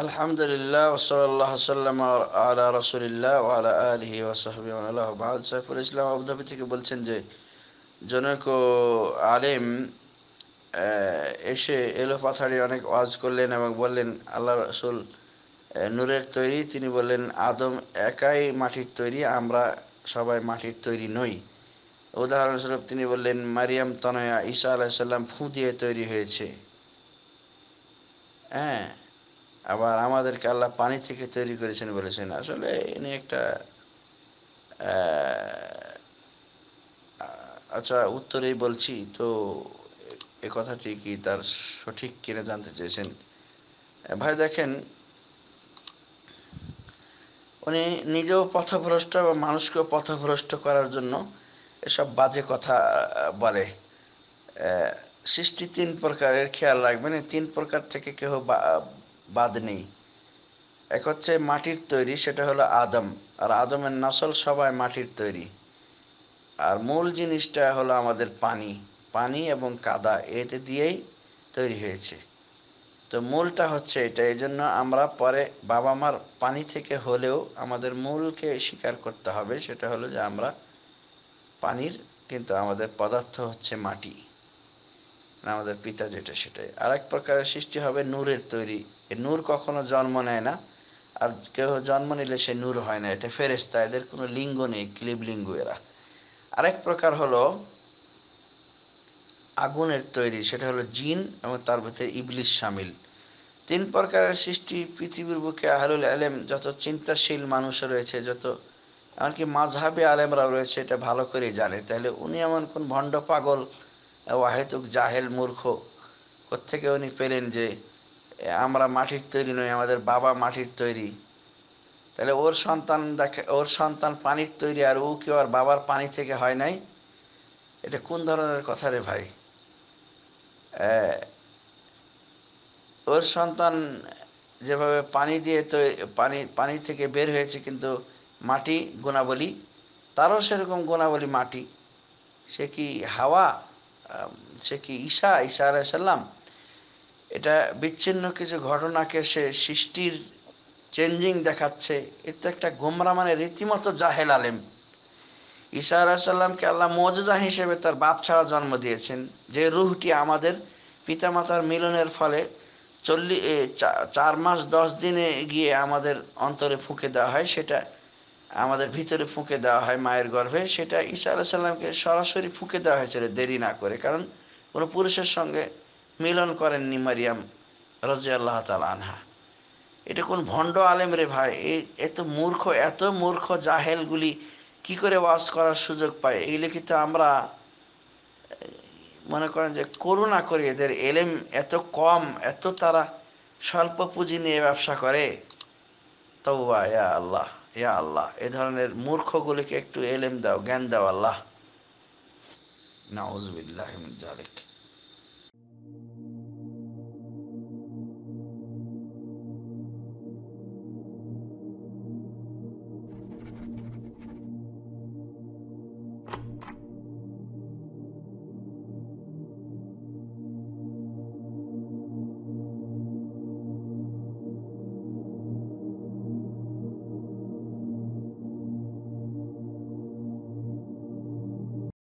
আলহামদুলিল্লাহ ওসল্লাহ সাল্লাম আলা রসুলিল্লাহ আলা আলহি ওসাহবি আল্লাহ বাহাদ সাইফুল ইসলাম আবুধাবি থেকে বলছেন যে জনক আলেম এসে এলো পাথাড়ি অনেক ওয়াজ করলেন এবং বললেন আল্লাহ রসুল নূরের তৈরি তিনি বললেন আদম একাই মাটির তৈরি আমরা সবাই মাটির তৈরি নই উদাহরণস্বরূপ তিনি বললেন মারিয়াম তনয়া ঈসা আলাহিসাল্লাম ফু দিয়ে তৈরি হয়েছে হ্যাঁ আবার আমাদেরকে আল্লাহ পানি থেকে তৈরি করেছেন বলেছেন আসলে ইনি একটা আচ্ছা উত্তরেই বলছি তো এ কথাটি কি তার সঠিক কিনা জানতে চেয়েছেন ভাই দেখেন উনি নিজেও পথভ্রষ্ট বা মানুষকেও পথভ্রষ্ট করার জন্য এসব বাজে কথা বলে সৃষ্টি তিন প্রকারের খেয়াল রাখবেন এই তিন প্রকার থেকে কেউ বাদ নেই এক হচ্ছে মাটির তৈরি সেটা হলো আদম আর আদমের নসল সবাই মাটির তৈরি আর মূল জিনিসটা হলো আমাদের পানি পানি এবং কাদা এতে দিয়েই তৈরি হয়েছে তো মূলটা হচ্ছে এটা এই জন্য আমরা পরে বাবা মার পানি থেকে হলেও আমাদের মূলকে স্বীকার করতে হবে সেটা হলো যে আমরা পানির কিন্তু আমাদের পদার্থ হচ্ছে মাটি আমাদের পিতা যেটা সেটাই আর এক প্রকারের সৃষ্টি হবে নূরের তৈরি এ নূর কখনো জন্ম নেয় না আর কেউ জন্ম নিলে সে নূর হয় না এটা ফেরেস্তা এদের কোনো লিঙ্গ নেই ক্লিব লিঙ্গ এরা আরেক প্রকার হলো আগুনের তৈরি সেটা হলো জিন এবং তার ভিতরে ইবলিস সামিল তিন প্রকারের সৃষ্টি পৃথিবীর বুকে আহলুল আলেম যত চিন্তাশীল মানুষ রয়েছে যত এমনকি মাঝহাবি আলেমরাও রয়েছে এটা ভালো করে জানে তাহলে উনি এমন কোন ভণ্ড পাগল ওয়াহেতুক জাহেল মূর্খ কোথেকে উনি পেলেন যে আমরা মাটির তৈরি নই আমাদের বাবা মাটির তৈরি তাহলে ওর সন্তান দেখে ওর সন্তান পানির তৈরি আর ও কেউ আর বাবার পানি থেকে হয় নাই এটা কোন ধরনের কথা রে ভাই ওর সন্তান যেভাবে পানি দিয়ে তো পানি পানি থেকে বের হয়েছে কিন্তু মাটি গুণাবলী তারও সেরকম গুণাবলী মাটি সে কি হাওয়া সে কি ঈশা ঈশা আলাইসাল্লাম এটা বিচ্ছিন্ন কিছু ঘটনাকে সে সৃষ্টির চেঞ্জিং দেখাচ্ছে এটা একটা গোমরা মানে রীতিমতো জাহেল আলেম ঈশা আলাইসাল্লামকে আল্লাহ মজুজা হিসেবে তার বাপ ছাড়া জন্ম দিয়েছেন যে রুহটি আমাদের পিতামাতার মিলনের ফলে চল্লিশ চার মাস দশ দিনে গিয়ে আমাদের অন্তরে ফুঁকে দেওয়া হয় সেটা আমাদের ভিতরে ফুঁকে দেওয়া হয় মায়ের গর্ভে সেটা ঈসা সাল্লামকে সরাসরি ফুঁকে দেওয়া হয়েছিল দেরি না করে কারণ কোনো পুরুষের সঙ্গে মিলন করেননি মারিয়াম রজি আল্লাহ তাল আনহা এটা কোন ভণ্ড আলেম রে ভাই এই এত মূর্খ এত মূর্খ জাহেলগুলি কি করে ওয়াশ করার সুযোগ পায় এগুলি কিন্তু আমরা মনে করেন যে করুণা করি এদের এলেম এত কম এত তারা স্বল্প পুঁজি নিয়ে ব্যবসা করে তবু আয়া আল্লাহ ইয়া আল্লাহ এ ধরনের মূর্খগুলিকে একটু এলেম দাও জ্ঞান দাও আল্লাহ নাউজবিল্লাহ জালেক